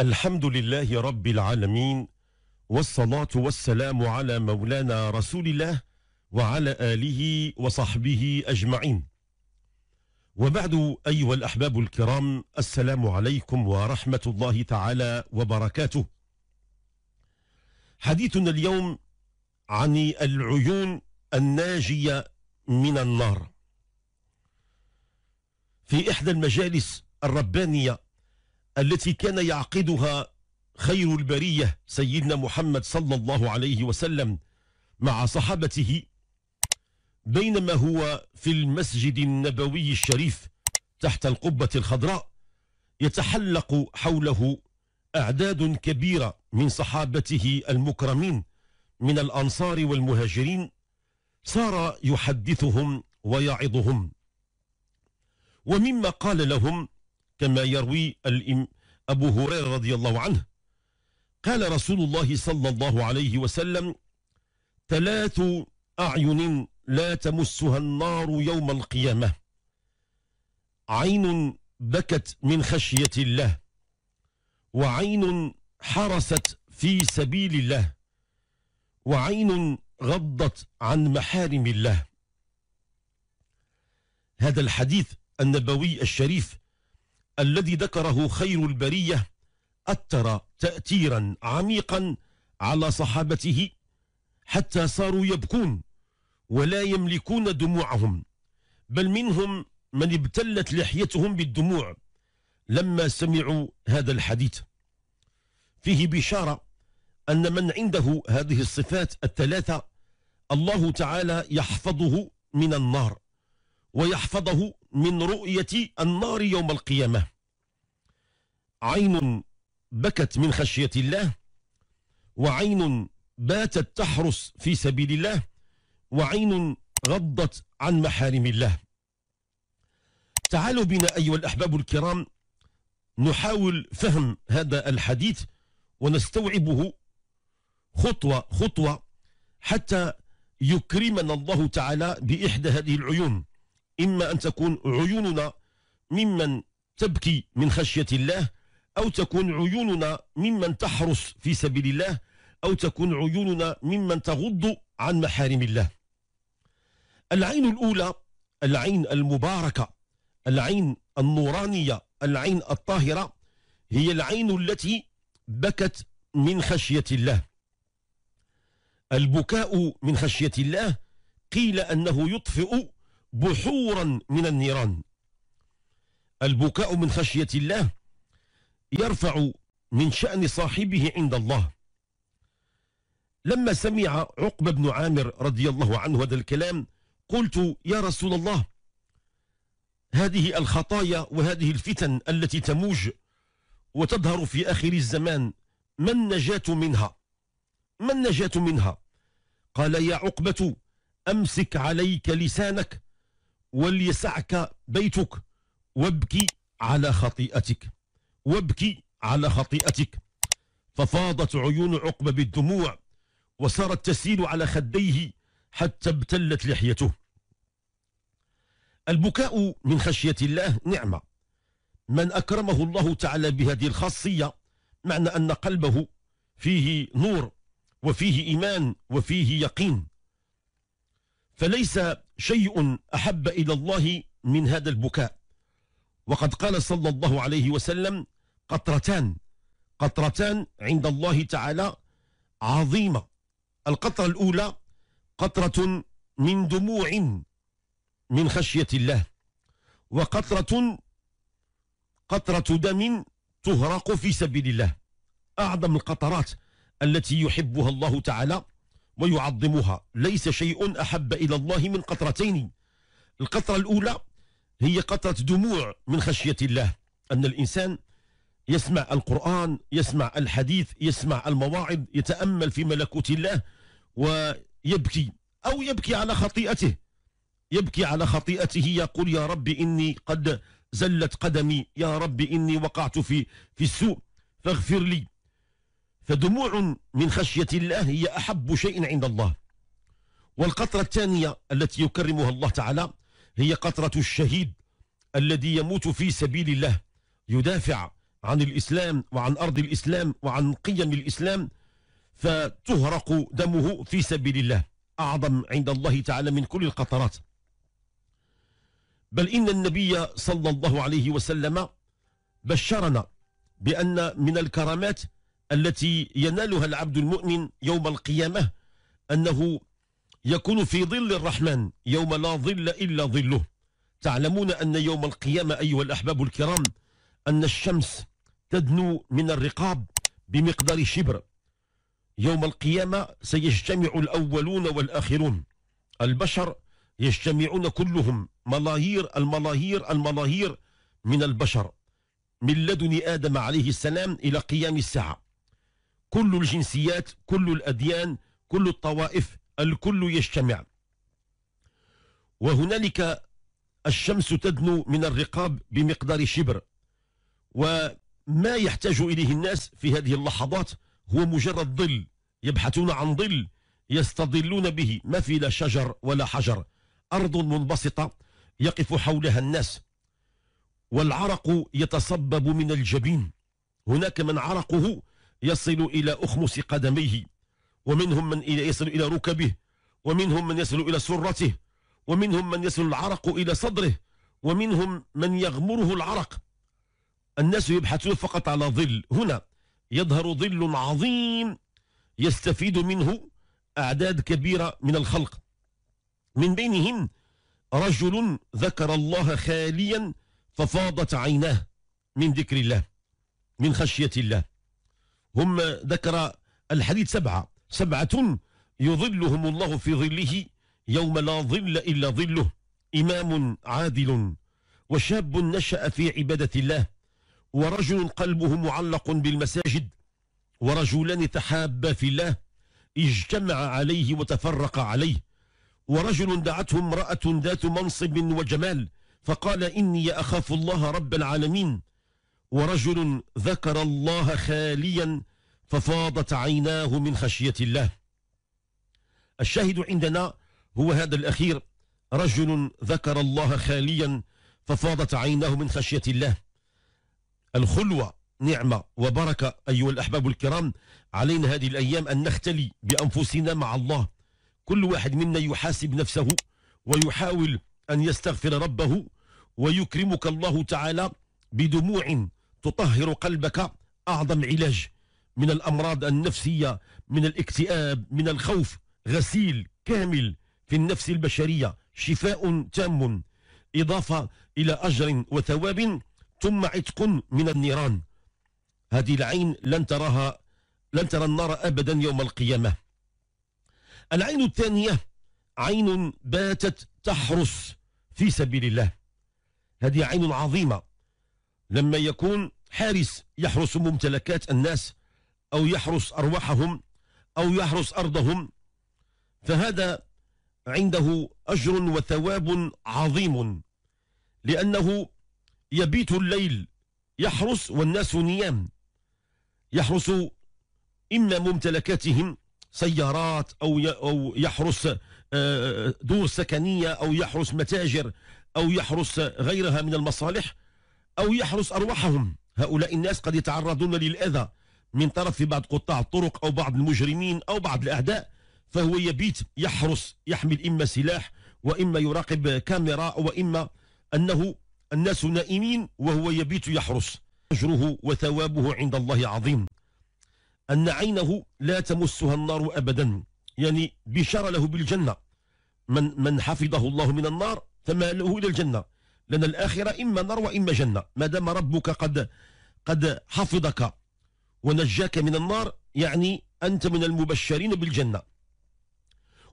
الحمد لله رب العالمين والصلاة والسلام على مولانا رسول الله وعلى آله وصحبه أجمعين وبعد أيها الأحباب الكرام السلام عليكم ورحمة الله تعالى وبركاته حديثنا اليوم عن العيون الناجية من النار في إحدى المجالس الربانية التي كان يعقدها خير البرية سيدنا محمد صلى الله عليه وسلم مع صحابته بينما هو في المسجد النبوي الشريف تحت القبة الخضراء يتحلق حوله أعداد كبيرة من صحابته المكرمين من الأنصار والمهاجرين صار يحدثهم ويعظهم ومما قال لهم كما يروي الإم أبو هريرة رضي الله عنه قال رسول الله صلى الله عليه وسلم ثلاث أعين لا تمسها النار يوم القيامة عين بكت من خشية الله وعين حرست في سبيل الله وعين غضت عن محارم الله هذا الحديث النبوي الشريف الذي ذكره خير البرية أثر تأثيرا عميقا على صحابته حتى صاروا يبكون ولا يملكون دموعهم بل منهم من ابتلت لحيتهم بالدموع لما سمعوا هذا الحديث فيه بشارة أن من عنده هذه الصفات الثلاثة الله تعالى يحفظه من النار ويحفظه من رؤية النار يوم القيامة عين بكت من خشية الله وعين باتت تحرس في سبيل الله وعين غضت عن محارم الله تعالوا بنا أيها الأحباب الكرام نحاول فهم هذا الحديث ونستوعبه خطوة خطوة حتى يكرمنا الله تعالى بإحدى هذه العيون إما أن تكون عيوننا ممن تبكي من خشية الله أو تكون عيوننا ممن تحرس في سبيل الله أو تكون عيوننا ممن تغض عن محارم الله العين الأولى العين المباركة العين النورانية العين الطاهرة هي العين التي بكت من خشية الله البكاء من خشية الله قيل أنه يطفئ بحورا من النيران البكاء من خشية الله يرفع من شأن صاحبه عند الله لما سمع عقبة بن عامر رضي الله عنه هذا الكلام قلت يا رسول الله هذه الخطايا وهذه الفتن التي تموج وتظهر في آخر الزمان ما من النجاة منها ما من النجاة منها قال يا عقبة أمسك عليك لسانك وليسعك بيتك وابكي على خطيئتك وابكي على خطيئتك ففاضت عيون عقبة بالدموع وصارت تسيل على خديه حتى ابتلت لحيته البكاء من خشية الله نعمة من أكرمه الله تعالى بهذه الخاصية معنى أن قلبه فيه نور وفيه إيمان وفيه يقين فليس شيء أحب إلى الله من هذا البكاء وقد قال صلى الله عليه وسلم قطرتان قطرتان عند الله تعالى عظيمة القطرة الأولى قطرة من دموع من خشية الله وقطرة قطرة دم تهرق في سبيل الله أعظم القطرات التي يحبها الله تعالى ويعظمها ليس شيء أحب إلى الله من قطرتين القطرة الأولى هي قطرة دموع من خشية الله أن الإنسان يسمع القرآن يسمع الحديث يسمع المواعظ يتأمل في ملكوت الله ويبكي أو يبكي على خطيئته يبكي على خطيئته يقول يا رب إني قد زلت قدمي يا رب إني وقعت في في السوء فاغفر لي فدموع من خشية الله هي أحب شيء عند الله والقطرة الثانية التي يكرمها الله تعالى هي قطرة الشهيد الذي يموت في سبيل الله يدافع عن الإسلام وعن أرض الإسلام وعن قيم الإسلام فتهرق دمه في سبيل الله أعظم عند الله تعالى من كل القطرات بل إن النبي صلى الله عليه وسلم بشرنا بأن من الكرامات التي ينالها العبد المؤمن يوم القيامة أنه يكون في ظل الرحمن يوم لا ظل إلا ظله تعلمون أن يوم القيامة أيها الأحباب الكرام أن الشمس تدنو من الرقاب بمقدار شبر يوم القيامة سيجتمع الأولون والآخرون البشر يجتمعون كلهم ملايير الملاهير الملاهير من البشر من لدن آدم عليه السلام إلى قيام الساعة كل الجنسيات كل الأديان كل الطوائف الكل يجتمع وهنالك الشمس تدنو من الرقاب بمقدار شبر وما يحتاج إليه الناس في هذه اللحظات هو مجرد ظل يبحثون عن ظل يستظلون به ما في لا شجر ولا حجر أرض منبسطة يقف حولها الناس والعرق يتصبب من الجبين هناك من عرقه يصل إلى أخمس قدميه ومنهم من يصل إلى ركبه ومنهم من يصل إلى سرته ومنهم من يصل العرق إلى صدره ومنهم من يغمره العرق الناس يبحثون فقط على ظل هنا يظهر ظل عظيم يستفيد منه أعداد كبيرة من الخلق من بينهم رجل ذكر الله خاليا ففاضت عيناه من ذكر الله من خشية الله هم ذكر الحديث سبعة سبعة يظلهم الله في ظله يوم لا ظل إلا ظله إمام عادل وشاب نشأ في عبادة الله ورجل قلبه معلق بالمساجد ورجلان تحابا في الله اجتمع عليه وتفرق عليه ورجل دعته امرأة ذات منصب وجمال فقال إني أخاف الله رب العالمين ورجل ذكر الله خاليا ففاضت عيناه من خشية الله الشاهد عندنا هو هذا الأخير رجل ذكر الله خاليا ففاضت عيناه من خشية الله الخلوة نعمة وبركة أيها الأحباب الكرام علينا هذه الأيام أن نختلي بأنفسنا مع الله كل واحد منا يحاسب نفسه ويحاول أن يستغفر ربه ويكرمك الله تعالى بدموع تطهر قلبك أعظم علاج من الأمراض النفسية من الاكتئاب من الخوف غسيل كامل في النفس البشرية شفاء تام إضافة إلى أجر وثواب ثم عتق من النيران هذه العين لن تراها لن ترى النار أبدا يوم القيامة العين الثانية عين باتت تحرس في سبيل الله هذه عين عظيمة لما يكون حارس يحرس ممتلكات الناس أو يحرس أرواحهم أو يحرس أرضهم فهذا عنده أجر وثواب عظيم لأنه يبيت الليل يحرس والناس نيام يحرس إما ممتلكاتهم سيارات أو أو يحرس آه، دور سكنية أو يحرس متاجر أو يحرس غيرها من المصالح أو يحرس أرواحهم هؤلاء الناس قد يتعرضون للأذى من طرف بعض قطاع الطرق أو بعض المجرمين أو بعض الأعداء فهو يبيت يحرس يحمل إما سلاح وإما يراقب كاميرا وإما أنه الناس نائمين وهو يبيت يحرس أجره وثوابه عند الله عظيم أن عينه لا تمسها النار أبدا يعني بشار له بالجنة من, من حفظه الله من النار فما له إلى الجنة لأن الآخرة إما نار وإما جنة ما دام ربك قد قد حفظك ونجاك من النار يعني أنت من المبشرين بالجنة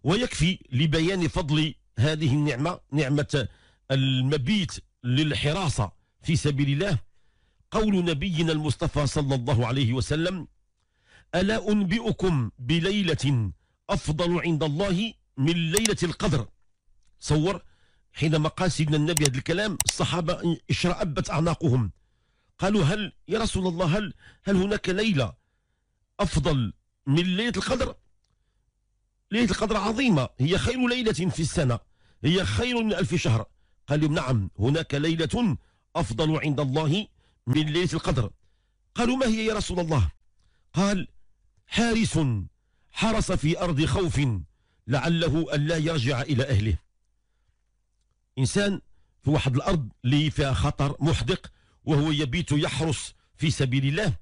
ويكفي لبيان فضل هذه النعمة نعمة المبيت للحراسة في سبيل الله قول نبينا المصطفى صلى الله عليه وسلم ألا أنبئكم بليلة أفضل عند الله من ليلة القدر تصور حينما قال سيدنا النبي هذا الكلام الصحابة اشرأبت أعناقهم قالوا هل يا رسول الله هل هل هناك ليلة أفضل من ليلة القدر ليلة القدر عظيمة هي خير ليلة في السنة هي خير من ألف شهر قال لهم نعم هناك ليلة أفضل عند الله من ليلة القدر قالوا ما هي يا رسول الله قال حارس حرس في أرض خوف لعله ألا يرجع إلى أهله إنسان في واحد الأرض اللي فيها خطر محدق وهو يبيت يحرس في سبيل الله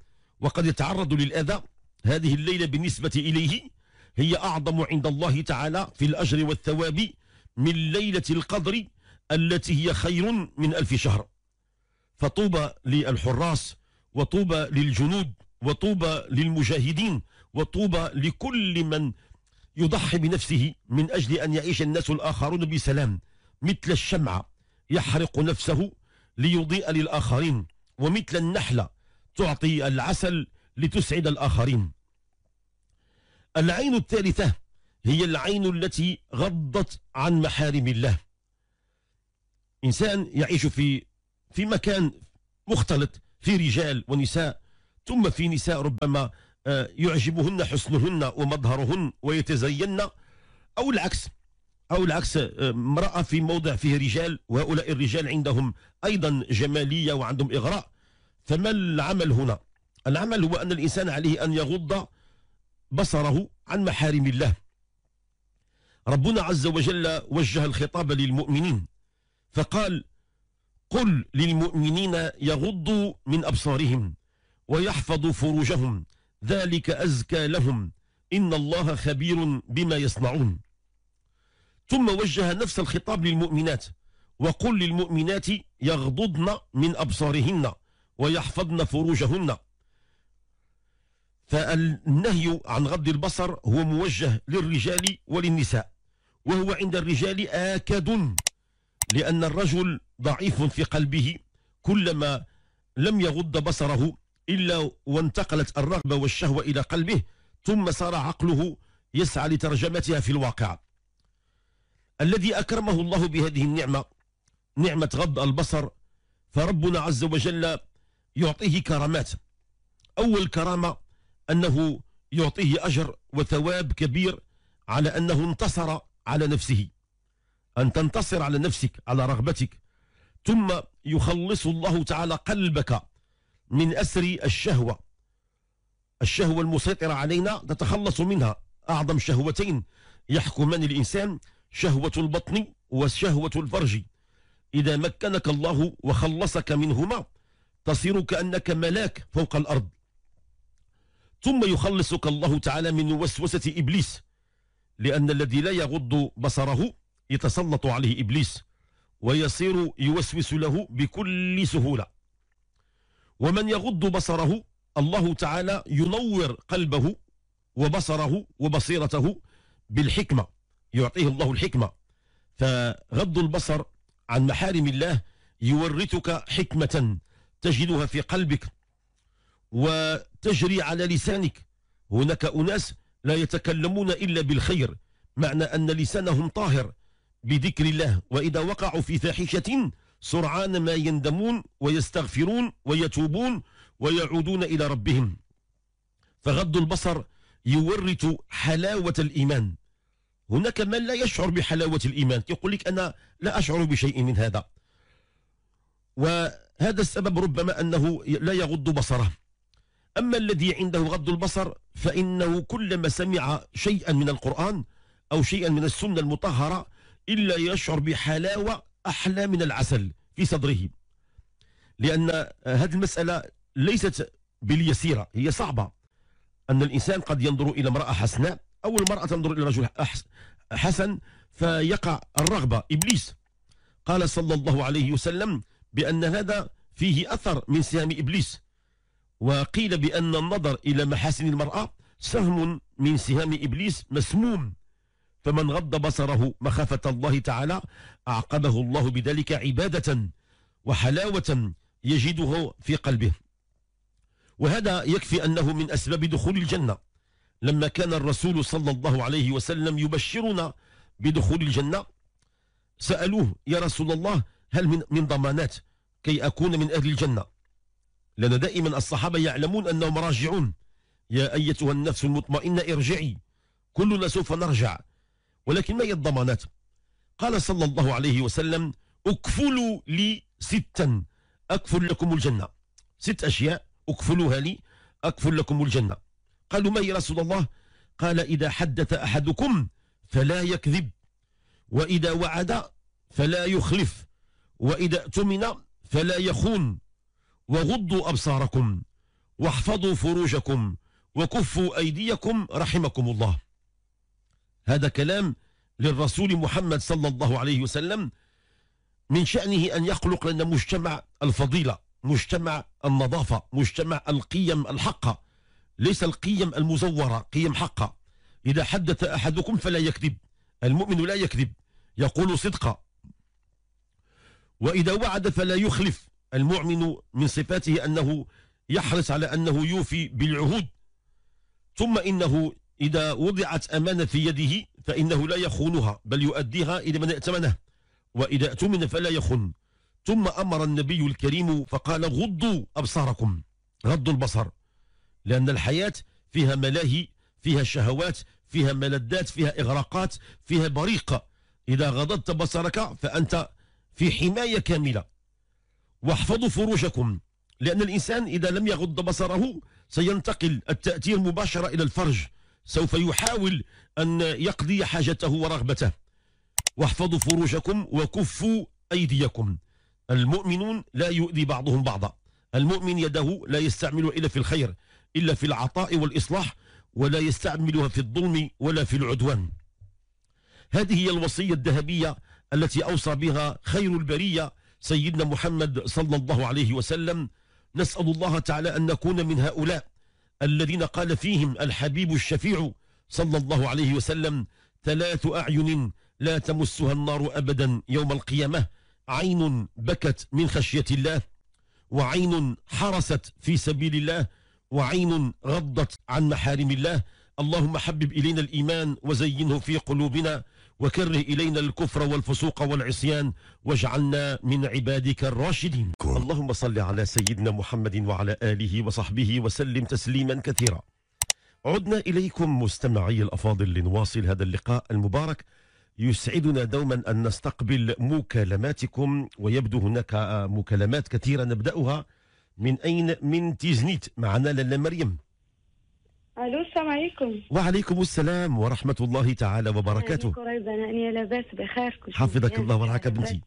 وقد يتعرض للأذى هذه الليلة بالنسبة إليه هي أعظم عند الله تعالى في الأجر والثواب من ليلة القدر التي هي خير من ألف شهر فطوبى للحراس وطوبى للجنود وطوبى للمجاهدين وطوبى لكل من يضحي بنفسه من أجل أن يعيش الناس الآخرون بسلام مثل الشمعة يحرق نفسه ليضيء للآخرين ومثل النحلة تعطي العسل لتسعد الآخرين العين الثالثة هي العين التي غضت عن محارم الله إنسان يعيش في في مكان مختلط في رجال ونساء ثم في نساء ربما آه، يعجبهن حسنهن ومظهرهن ويتزين أو العكس أو العكس امرأة في موضع فيه رجال وهؤلاء الرجال عندهم أيضا جمالية وعندهم إغراء فما العمل هنا العمل هو أن الإنسان عليه أن يغض بصره عن محارم الله ربنا عز وجل وجه الخطاب للمؤمنين فقال قل للمؤمنين يغضوا من أبصارهم ويحفظوا فروجهم ذلك أزكى لهم إن الله خبير بما يصنعون ثم وجه نفس الخطاب للمؤمنات وقل للمؤمنات يغضضن من أبصارهن ويحفظن فروجهن فالنهي عن غض البصر هو موجه للرجال وللنساء وهو عند الرجال آكد لأن الرجل ضعيف في قلبه كلما لم يغض بصره إلا وانتقلت الرغبة والشهوة إلى قلبه ثم صار عقله يسعى لترجمتها في الواقع الذي أكرمه الله بهذه النعمة نعمة غض البصر فربنا عز وجل يعطيه كرامات أول كرامة أنه يعطيه أجر وثواب كبير على أنه انتصر على نفسه أن تنتصر على نفسك على رغبتك ثم يخلص الله تعالى قلبك من أسر الشهوة الشهوة المسيطرة علينا تتخلص منها أعظم شهوتين يحكمان الإنسان شهوة البطن وشهوة الفرج إذا مكنك الله وخلصك منهما تصير كأنك ملاك فوق الأرض ثم يخلصك الله تعالى من وسوسة إبليس لأن الذي لا يغض بصره يتسلط عليه إبليس ويصير يوسوس له بكل سهولة ومن يغض بصره الله تعالى ينور قلبه وبصره وبصيرته بالحكمة يعطيه الله الحكمة فغض البصر عن محارم الله يورثك حكمة تجدها في قلبك وتجري على لسانك هناك أناس لا يتكلمون إلا بالخير معنى أن لسانهم طاهر بذكر الله وإذا وقعوا في فاحشة سرعان ما يندمون ويستغفرون ويتوبون ويعودون إلى ربهم فغض البصر يورث حلاوة الإيمان هناك من لا يشعر بحلاوة الإيمان يقول لك أنا لا أشعر بشيء من هذا وهذا السبب ربما أنه لا يغض بصره أما الذي عنده غض البصر فإنه كلما سمع شيئا من القرآن أو شيئا من السنة المطهرة إلا يشعر بحلاوة أحلى من العسل في صدره لأن هذه المسألة ليست باليسيرة هي صعبة أن الإنسان قد ينظر إلى امرأة حسناء أول مرأة تنظر إلى رجل حسن فيقع الرغبة إبليس قال صلى الله عليه وسلم بأن هذا فيه أثر من سهام إبليس وقيل بأن النظر إلى محاسن المرأة سهم من سهام إبليس مسموم فمن غض بصره مخافة الله تعالى أعقده الله بذلك عبادة وحلاوة يجده في قلبه وهذا يكفي أنه من أسباب دخول الجنة لما كان الرسول صلى الله عليه وسلم يبشرنا بدخول الجنة سألوه يا رسول الله هل من, من ضمانات كي أكون من أهل الجنة لأن دائما الصحابة يعلمون أنهم راجعون يا أيتها النفس المطمئنة ارجعي كلنا سوف نرجع ولكن ما هي الضمانات قال صلى الله عليه وسلم اكفلوا لي ستا أكفل لكم الجنة ست أشياء اكفلوها لي أكفل لكم الجنة قالوا ما يا رسول الله قال إذا حدث أحدكم فلا يكذب وإذا وعد فلا يخلف وإذا اؤتمن فلا يخون وغضوا أبصاركم واحفظوا فروجكم وكفوا أيديكم رحمكم الله هذا كلام للرسول محمد صلى الله عليه وسلم من شأنه أن يخلق لنا مجتمع الفضيلة مجتمع النظافة مجتمع القيم الحقة ليس القيم المزورة قيم حقة إذا حدث أحدكم فلا يكذب المؤمن لا يكذب يقول صدقا وإذا وعد فلا يخلف المؤمن من صفاته أنه يحرص على أنه يوفي بالعهود ثم إنه إذا وضعت أمانة في يده فإنه لا يخونها بل يؤديها إلى من ائتمنه وإذا ائتمن فلا يخن ثم أمر النبي الكريم فقال غضوا أبصاركم غضوا البصر لأن الحياة فيها ملاهي فيها شهوات فيها ملذات فيها إغراقات فيها بريقة إذا غضضت بصرك فأنت في حماية كاملة واحفظوا فروجكم لأن الإنسان إذا لم يغض بصره سينتقل التأثير مباشرة إلى الفرج سوف يحاول أن يقضي حاجته ورغبته واحفظوا فروجكم وكفوا أيديكم المؤمنون لا يؤذي بعضهم بعضا المؤمن يده لا يستعمل إلا في الخير إلا في العطاء والإصلاح ولا يستعملها في الظلم ولا في العدوان هذه هي الوصية الذهبية التي أوصى بها خير البرية سيدنا محمد صلى الله عليه وسلم نسأل الله تعالى أن نكون من هؤلاء الذين قال فيهم الحبيب الشفيع صلى الله عليه وسلم ثلاث أعين لا تمسها النار أبدا يوم القيامة عين بكت من خشية الله وعين حرست في سبيل الله وعين غضت عن محارم الله اللهم حبب إلينا الإيمان وزينه في قلوبنا وكره إلينا الكفر والفسوق والعصيان واجعلنا من عبادك الراشدين اللهم صل على سيدنا محمد وعلى آله وصحبه وسلم تسليما كثيرا عدنا إليكم مستمعي الأفاضل لنواصل هذا اللقاء المبارك يسعدنا دوما أن نستقبل مكالماتكم ويبدو هناك مكالمات كثيرة نبدأها من أين من تيزنيت معنا لالا مريم الو السلام عليكم وعليكم السلام ورحمه الله تعالى وبركاته قريب انا لاباس بخير كل حفظك الله ورعاك بنتي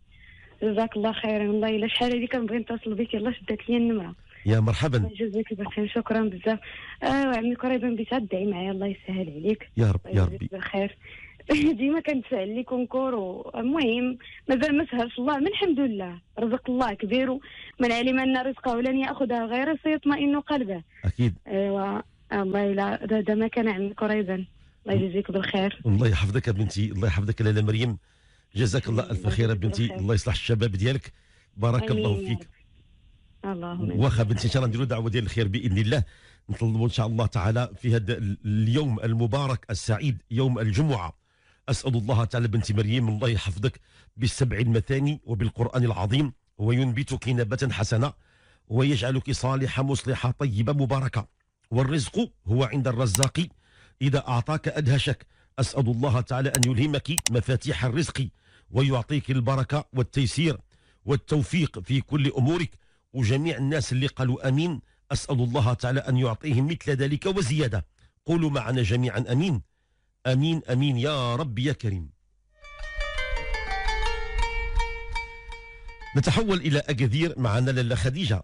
جزاك الله خيرا والله الا شحال هذه كنبغي نتصل بك يلاه شدات لي النمره يا مرحبا جزاك الله خير شكرا بزاف اه عمي قريبا بيتعدي معايا الله يسهل عليك يا رب يا ربي بخير ديما كنتسال لي كونكور المهم مازال ما سهلش الله من الحمد لله رزق الله كبير من علم ان رزقه لن ياخذه غيره سيطمئن قلبه اكيد ايوا الله الا هذا ما كان عندي قريبا الله يجزيك بالخير الله يحفظك بنتي الله يحفظك لاله مريم جزاك الله الف خير بنتي الله يصلح الشباب ديالك بارك الله فيك اللهم واخا بنتي ان شاء الله نديروا دعوه ديال الخير باذن الله نطلبوا ان شاء الله تعالى في هذا اليوم المبارك السعيد يوم الجمعه أسأل الله تعالى بنت مريم الله يحفظك بالسبع المثاني وبالقرآن العظيم وينبتك نباتا حسنا ويجعلك صالحة مصلحة طيبة مباركة والرزق هو عند الرزاق إذا أعطاك أدهشك أسأل الله تعالى أن يلهمك مفاتيح الرزق ويعطيك البركة والتيسير والتوفيق في كل أمورك وجميع الناس اللي قالوا أمين أسأل الله تعالى أن يعطيهم مثل ذلك وزيادة قولوا معنا جميعا أمين امين امين يا رب يا كريم نتحول الى اكادير معنا لاله خديجه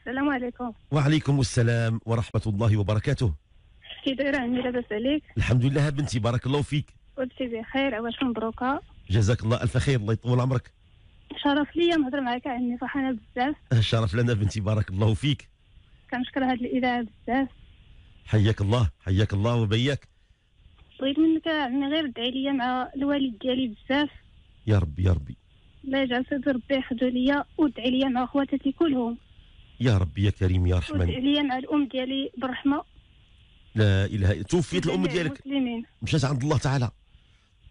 السلام عليكم وعليكم السلام ورحمه الله وبركاته كي دايره عمي لاباس عليك الحمد لله بنتي بارك الله فيك كلشي بخير أواش مبروكه جزاك الله الف خير الله يطول عمرك شرف ليا نهضر معك عني فرحانه بزاف الشرف لنا بنتي بارك الله فيك كنشكر هذه الاذاعه بزاف حياك الله حياك الله وبياك بغيت منك عمي غير دعي ليا مع الوالد ديالي بزاف يا ربي يا ربي الله يجعل سيدي ربي يحفظو ليا ودعي ليا مع خواتاتي كلهم يا ربي يا كريم يا رحمن ودعي ليا مع الام ديالي برحمه لا اله الا توفيت الام ديالك مشات عند الله تعالى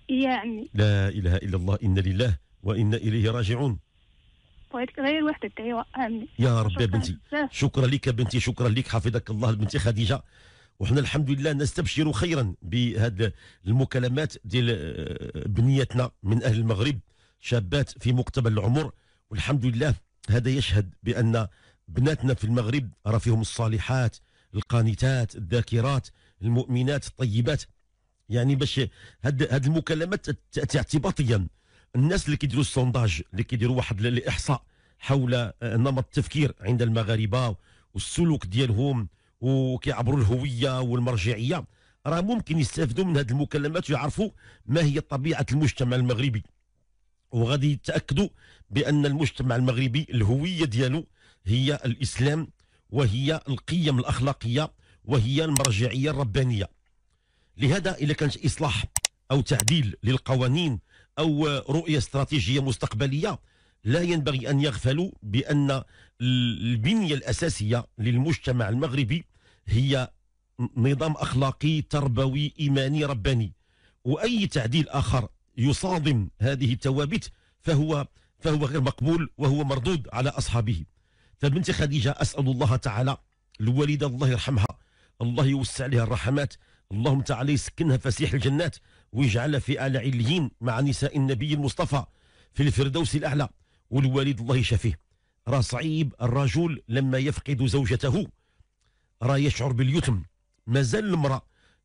يا عمي لا اله الا الله انا لله وانا اليه راجعون بغيتك غير واحد الدعايه يا ربي يا بنتي شكرا لك بنتي شكرا لك حفظك الله بنتي خديجه وحنا الحمد لله نستبشر خيرا بهاد المكالمات ديال آه، بنيتنا من اهل المغرب شابات في مقتبل العمر والحمد لله هذا يشهد بان بناتنا في المغرب راه فيهم الصالحات القانتات الذاكرات المؤمنات الطيبات يعني باش هاد هاد المكالمات تاتي اعتباطيا الناس اللي كيديروا السونداج اللي كيديروا واحد الاحصاء حول آه، نمط التفكير عند المغاربه والسلوك ديالهم وكيعبروا الهويه والمرجعيه راه ممكن يستافدوا من هذه المكالمات ويعرفوا ما هي طبيعه المجتمع المغربي وغادي يتاكدوا بان المجتمع المغربي الهويه ديالو هي الاسلام وهي القيم الاخلاقيه وهي المرجعيه الربانيه لهذا اذا كانت اصلاح او تعديل للقوانين أو رؤية استراتيجية مستقبلية لا ينبغي أن يغفلوا بأن البنية الأساسية للمجتمع المغربي هي نظام أخلاقي تربوي إيماني رباني وأي تعديل آخر يصادم هذه التوابت فهو فهو غير مقبول وهو مردود على أصحابه فبنت طيب، خديجة أسأل الله تعالى الوالدة الله يرحمها الله يوسع عليها الرحمات اللهم تعالى يسكنها فسيح الجنات ويجعلها في آل عليين مع نساء النبي المصطفى في الفردوس الأعلى والوالد الله يشفيه راه صعيب الرجل لما يفقد زوجته راه يشعر باليتم مازال المرأة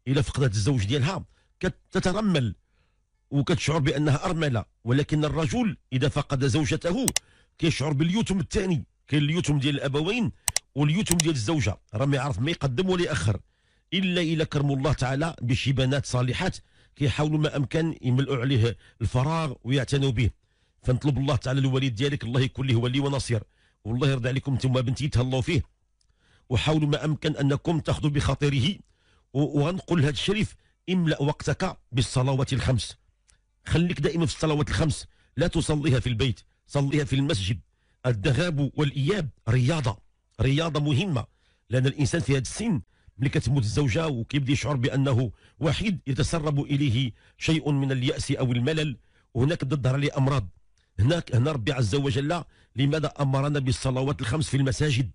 إلى فقدت الزوج ديالها كتترمل وكتشعر بأنها أرملة ولكن الرجل إذا فقد زوجته كيشعر باليتم الثاني كاين اليتم ديال الأبوين واليتم ديال الزوجة راه ما يعرف ما يقدم ولا يأخر إلا إلى كرم الله تعالى بشي بنات صالحات كيحاولوا ما امكن يملؤوا عليه الفراغ ويعتنوا به فنطلب الله تعالى الوالد ديالك الله يكون ليه ولي ونصير والله يرضى عليكم انتم بنتي تهلاو فيه وحاولوا ما امكن انكم تاخذوا بخاطره وغنقول لهذا الشريف املا وقتك بالصلوات الخمس خليك دائما في الصلوات الخمس لا تصليها في البيت صليها في المسجد الذهاب والاياب رياضه رياضه مهمه لان الانسان في هذا السن ملي كتموت الزوجه وكيبدا يشعر بانه وحيد يتسرب اليه شيء من الياس او الملل وهناك تظهر عليه امراض هناك هنا ربي عز وجل لماذا امرنا بالصلوات الخمس في المساجد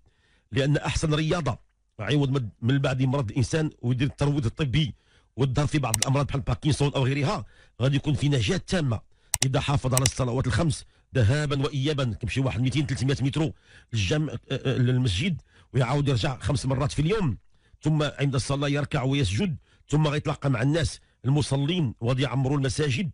لان احسن رياضه عوض من بعد مرض الانسان ويدير الترويض الطبي والظهر في بعض الامراض بحال باركنسون او غيرها غادي يكون في نجاه تامه اذا حافظ على الصلوات الخمس ذهابا وايابا كيمشي واحد 200 300 متر للجامع آه، آه، للمسجد ويعاود يرجع خمس مرات في اليوم ثم عند الصلاة يركع ويسجد ثم غيتلاقى مع الناس المصلين وغادي يعمروا المساجد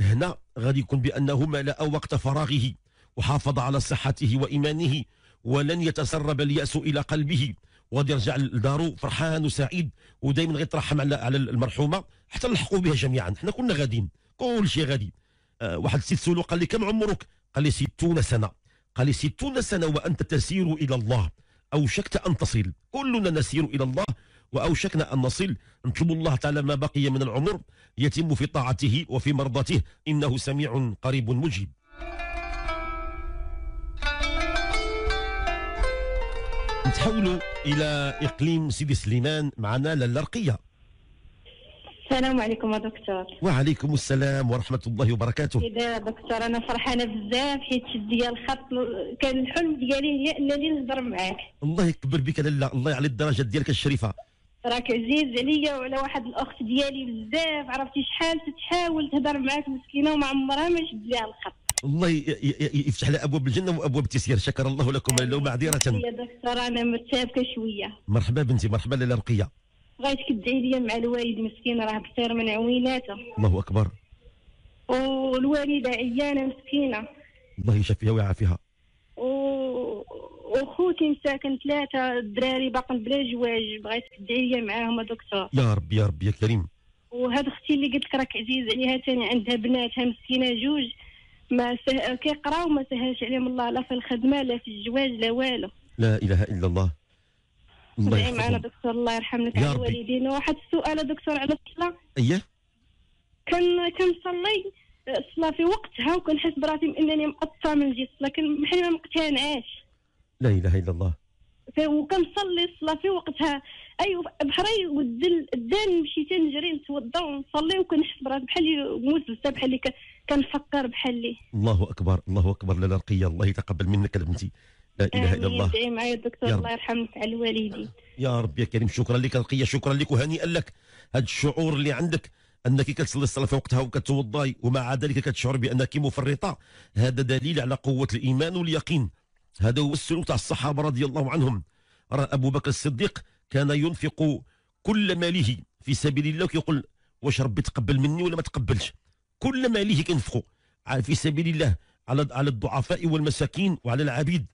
هنا غادي يكون بأنه ملأ وقت فراغه وحافظ على صحته وإيمانه ولن يتسرب اليأس إلى قلبه وغادي يرجع لدارو فرحان وسعيد ودائما غيترحم على على المرحومة حتى نلحقوا بها جميعا حنا كنا غاديين كل شيء غادي أه واحد السيد سولو قال لي كم عمرك قال لي 60 سنة قال لي 60 سنة وأنت تسير إلى الله أوشكت أن تصل كلنا نسير إلى الله وأوشكنا أن نصل نطلب الله تعالى ما بقي من العمر يتم في طاعته وفي مرضته إنه سميع قريب مجيب نتحولوا إلى إقليم سيدي سليمان معنا للرقية السلام عليكم يا دكتور وعليكم السلام ورحمه الله وبركاته اذا دكتور انا فرحانه بزاف حيت شدي الخط كان الحلم ديالي هي انني نهضر معاك الله يكبر بك لاله الله يعلي الدرجه ديالك الشريفه راك عزيز عليا وعلى واحد الاخت ديالي بزاف عرفتي شحال تتحاول تهضر معاك مسكينه وما عمرها ما شد ليها الخط الله يفتح لها ابواب الجنه وابواب التيسير شكر الله لكم لو معذره يا دكتور انا مرتبكه شويه مرحبا بنتي مرحبا لاله رقيه بغيتك كدعي ليا مع الوالد مسكين راه بخير من عويناته الله اكبر والوالده عيانه مسكينه الله يشفيها ويعافيها و... وخوتي مساكن ثلاثه الدراري باقين بلا جواج بغيت تدعي ليا معاهم دكتور يا ربي يا ربي يا كريم وهاد اختي اللي قلت لك راك عزيز عليها ثاني عندها بناتها مسكينه جوج ما سه... كيقراو ما سهلش عليهم الله لا في الخدمه لا في الزواج لا والو لا اله الا الله معنا نعم، دكتور الله يرحم لك على والدينا واحد السؤال دكتور على الصلاه اييه كان كنصلي الصلاه آه، في وقتها وكنحس براسي انني مقطعه من الجسم لكن بحال ما مقتنعاش لا اله الا الله وكنصلي الصلاه في وقتها اي بحري الدان مشيت نجري نتوضا ونصلي وكنحس براسي بحال موزوزه بحال اللي كنفكر بحال الله اكبر الله اكبر لا رقيه الله يتقبل منك بنتي لا اله الا الله ادعي معايا الدكتور الله يرحمك على الوالدين يا رب يا كريم شكرا لك رقيه شكرا لك وهنيئا لك هذا الشعور اللي عندك انك كتصلي الصلاه في وقتها وكتوضاي ومع ذلك كتشعر بانك مفرطه هذا دليل على قوه الايمان واليقين هذا هو السلوك تاع الصحابه رضي الله عنهم راه ابو بكر الصديق كان ينفق كل ماله في سبيل الله وكيقول واش ربي تقبل مني ولا ما تقبلش كل ماله كينفقوا في سبيل الله على على الضعفاء والمساكين وعلى العبيد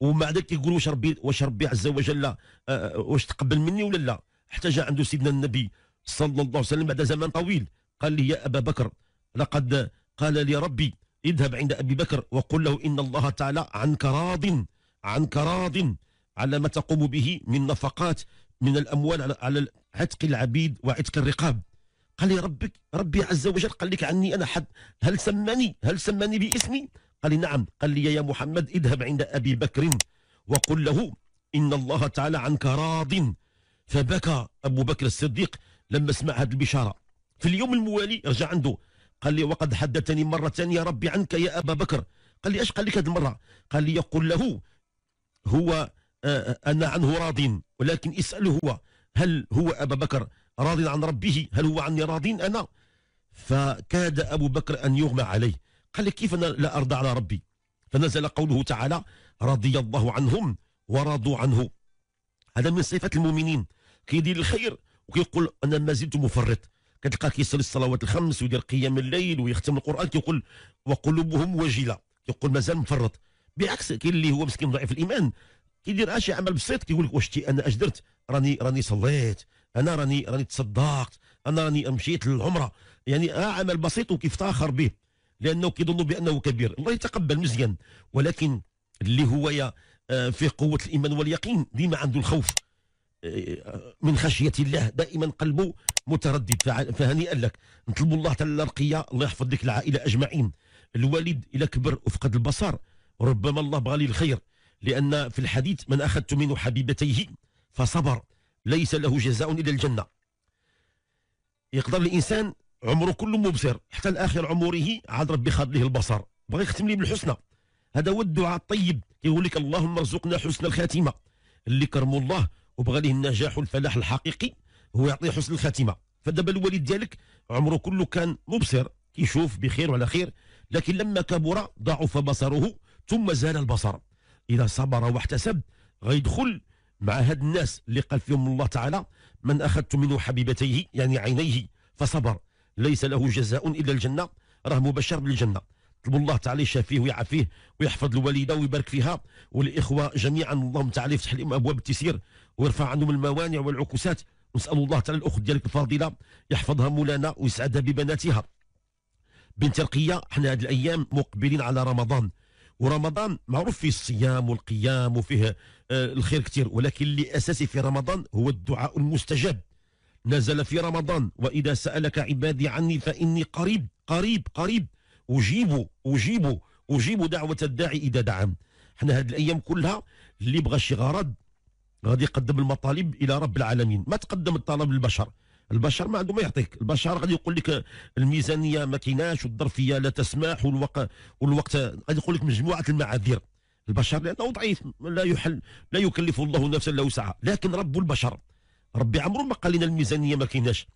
ومع ذلك كيقول واش ربي واش ربي عز وجل آه، آه، واش تقبل مني ولا لا حتى جاء عنده سيدنا النبي صلى الله عليه وسلم بعد زمان طويل قال لي يا أبا بكر لقد قال لي ربي اذهب عند أبي بكر وقل له إن الله تعالى عنك راض عنك راض على ما تقوم به من نفقات من الأموال على عتق العبيد وعتق الرقاب قال لي ربك ربي عز وجل قال لك عني أنا حد هل سماني هل سماني باسمي قال لي نعم قال لي يا محمد اذهب عند أبي بكر وقل له إن الله تعالى عنك راض فبكى أبو بكر الصديق لما سمع هذه البشارة في اليوم الموالي رجع عنده قال لي وقد حدثني مرة ثانية ربي عنك يا أبا بكر قال لي اش قال لك هذه المرة قال لي يقول له هو آه، آه، أنا عنه راض ولكن اسأله هو هل هو أبا بكر راض عن ربه هل هو عني راض أنا فكاد أبو بكر أن يغمى عليه قال لك كيف أنا لا أرضى على ربي فنزل قوله تعالى رضي الله عنهم ورضوا عنه هذا من صفات المؤمنين كيدير الخير وكيقول أنا ما زلت مفرط كتلقاه كيصلي الصلوات الخمس ويدير قيام الليل ويختم القرآن كيقول وقلوبهم وجلة كيقول مازال مفرط بعكس كاين اللي هو مسكين ضعيف الإيمان كيدير شي عمل بسيط كيقول لك واش انا اش درت راني راني صليت انا راني راني تصدقت انا راني مشيت للعمره يعني آه، عمل بسيط وكيفتخر به لانه كيظن بانه كبير الله يتقبل مزيان ولكن اللي هو آه، في قوه الايمان واليقين ديما عنده الخوف آه، آه، من خشيه الله دائما قلبه متردد فهنيئا لك نطلب الله تعالى الرقيه الله يحفظ لك العائله اجمعين الوالد الى كبر وفقد البصر ربما الله بغى الخير لان في الحديث من اخذت منه حبيبتيه فصبر ليس له جزاء الا الجنه يقدر الانسان عمره كله مبصر حتى الاخر عمره عاد ربي خاد له البصر بغى يختم لي بالحسنى هذا هو الدعاء الطيب كيقول لك اللهم ارزقنا حسن الخاتمه اللي كرم الله وبغى ليه النجاح والفلاح الحقيقي هو يعطيه حسن الخاتمه فدابا الوالد ديالك عمره كله كان مبصر كيشوف بخير وعلى خير لكن لما كبر ضعف بصره ثم زال البصر اذا صبر واحتسب غيدخل مع هاد الناس اللي قال فيهم الله تعالى من اخذت منه حبيبتيه يعني عينيه فصبر ليس له جزاء إلا الجنة راه مبشر بالجنة طلبوا الله تعالى يشافيه ويعافيه ويحفظ الوالده ويبارك فيها والاخوه جميعا اللهم تعالى يفتح لهم ابواب التيسير ويرفع عنهم الموانع والعكوسات نسال الله تعالى الاخت ديالك الفاضله يحفظها مولانا ويسعدها ببناتها بنت رقيه حنا هذه الايام مقبلين على رمضان ورمضان معروف فيه الصيام والقيام وفيه آه، الخير كثير ولكن اللي اساسي في رمضان هو الدعاء المستجاب نزل في رمضان وإذا سألك عبادي عني فإني قريب قريب قريب أجيب أجيب أجيب دعوة الداعي إذا دعان حنا هاد الأيام كلها اللي بغى شي غرض غادي يقدم المطالب إلى رب العالمين ما تقدم الطلب للبشر البشر ما عنده ما يعطيك البشر غادي يقول لك الميزانية ما كيناش والظرفية لا تسمح والوقت والوقت غادي يقول لك مجموعة المعاذير البشر لأنه ضعيف لا يحل لا يكلف الله نفسا لا وسعها لكن رب البشر ربي عمرو ما قال لنا الميزانيه ما كايناش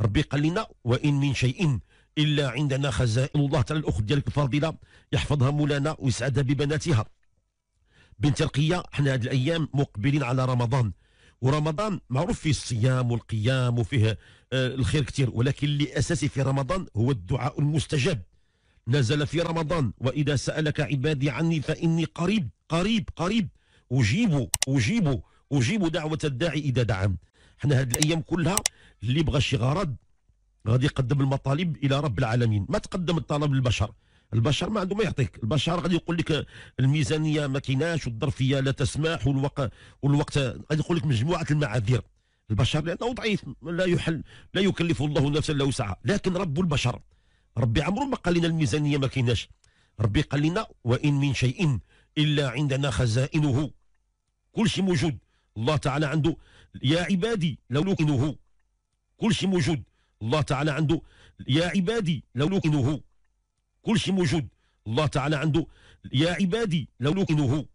ربي قال لنا وان من شيء الا عندنا خزائن الله تعالى الاخت ديالك الفاضله يحفظها مولانا ويسعدها ببناتها بنت رقيه حنا هذه الايام مقبلين على رمضان ورمضان معروف فيه الصيام والقيام وفيه آه، الخير كثير ولكن اللي اساسي في رمضان هو الدعاء المستجاب نزل في رمضان واذا سالك عبادي عني فاني قريب قريب قريب اجيب اجيب اجيب دعوه الداعي اذا دعان حنا هاد الايام كلها اللي بغى شي غرض غادي يقدم المطالب الى رب العالمين ما تقدم الطلب للبشر البشر ما عنده ما يعطيك البشر غادي يقول لك الميزانيه ما كيناش والظرفيه لا تسمح والوقت والوقت غادي يقول لك مجموعه المعاذير البشر لانه ضعيف لا يحل لا يكلف الله نفسا الا وسعها لكن رب البشر ربي عمره ما قال لنا الميزانيه ما كيناش ربي قال لنا وان من شيء الا عندنا خزائنه كل شيء موجود الله تعالى عنده يا عبادي لو نوقنه كل شيء موجود الله تعالى عنده يا عبادي لو نوقنه كل شيء موجود الله تعالى عنده يا عبادي لو نوقنه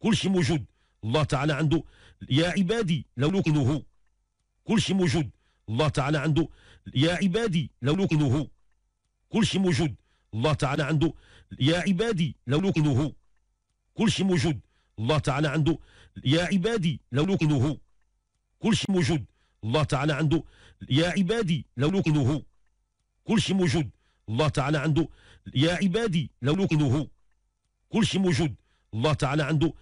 كل شيء موجود الله تعالى عنده يا عبادي لو نوقنه كل شيء موجود الله تعالى عنده يا عبادي لو نوقنه كل شيء موجود الله تعالى عنده يا عبادي لو نوقنه كل شيء موجود الله تعالى عنده يا عبادي لو نوقنه كل شيء موجود الله تعالى عنده يا عبادي لو نكنه كل شيء موجود الله تعالى عنده يا عبادي لو نكنه كل شيء موجود الله تعالى عنده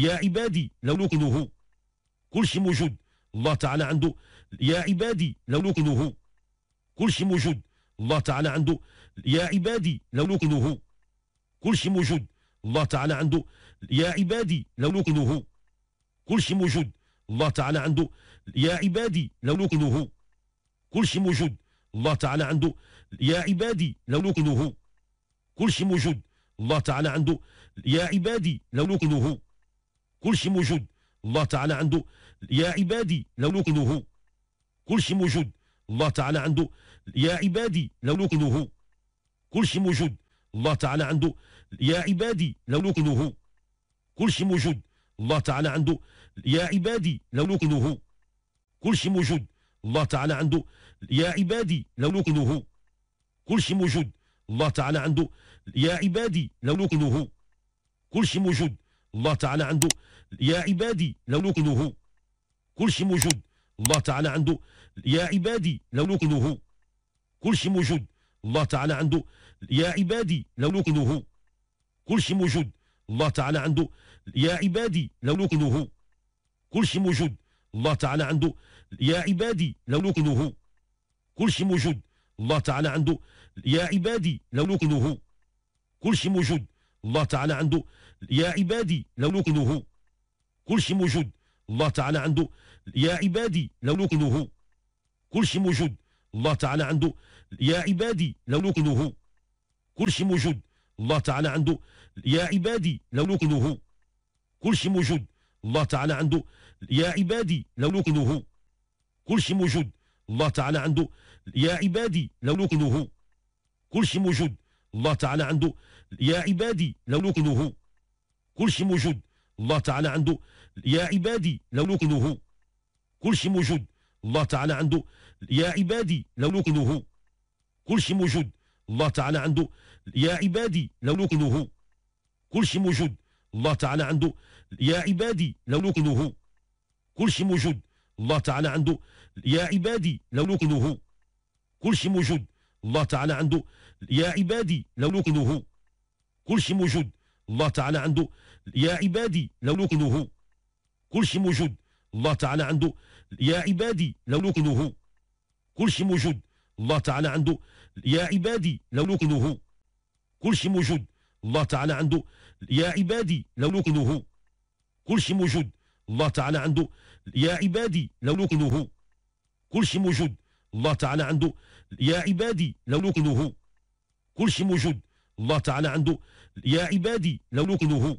يا عبادي لو نكنه كل شيء موجود الله تعالى عنده يا عبادي لو نكنه كل شيء موجود الله تعالى عنده يا عبادي لو نكنه كل شيء موجود الله تعالى عنده يا عبادي لو نكنه كل شيء موجود الله تعالى عنده يا عبادي لو نوقنه كل شيء موجود الله تعالى عنده يا عبادي لو نوقنه كل شيء موجود الله تعالى عنده يا عبادي لو نوقنه كل شيء موجود الله تعالى عنده يا عبادي لو نوقنه كل شيء موجود الله تعالى عنده يا عبادي لو نوقنه كل شيء موجود الله تعالى عنده يا عبادي لو نوقنه كل شيء موجود الله تعالى عنده يا عبادي لو نوقنه كل شيء موجود الله تعالى عنده يا عبادي لو نكنه كل شيء موجود الله تعالى عنده يا عبادي لو نكنه كل شيء موجود الله تعالى عنده يا عبادي لو نكنه كل شيء موجود الله تعالى عنده يا عبادي لو نكنه كل شيء موجود الله تعالى عنده يا عبادي لو نكنه كل شيء موجود الله تعالى عنده يا عبادي لو نكنه كل شيء موجود الله تعالى عنده يا عبادي لو نكنه كل شيء موجود الله تعالى عنده يا عبادي لو نكنه كل شيء موجود الله تعالى عنده يا عبادي لو نكنه كل شيء موجود الله تعالى عنده يا عبادي لو نكنه كل شيء موجود الله تعالى عنده يا عبادي لو نكنه كل شيء موجود الله تعالى عنده يا عبادي لو نكنه كل شيء موجود الله تعالى عنده يا عبادي لو نوقنه كل شيء موجود الله تعالى عنده يا عبادي لو نوقنه كل شيء موجود الله تعالى عنده يا عبادي لو نوقنه كل شيء موجود الله تعالى عنده يا عبادي لو نوقنه كل شيء موجود الله تعالى عنده يا عبادي لو نوقنه كل شيء موجود الله تعالى عنده يا عبادي لو نوقنه كل شيء موجود الله تعالى عنده يا عبادي لو نوقنه كل شيء موجود الله تعالى عنده يا عبادي لو نكنه كل شيء موجود الله تعالى عنده يا عبادي لو نكنه كل شيء موجود الله تعالى عنده يا عبادي لو نكنه كل شيء موجود الله تعالى عنده يا عبادي لو نكنه كل شيء موجود الله تعالى عنده يا عبادي لو نكنه كل شيء موجود الله تعالى عنده يا عبادي لو نكنه كل شيء موجود الله تعالى عنده يا عبادي لو نكنه كل شيء موجود الله تعالى عنده يا عبادي لو نكنه كل شيء موجود الله تعالى عنده يا عبادي لو نكنه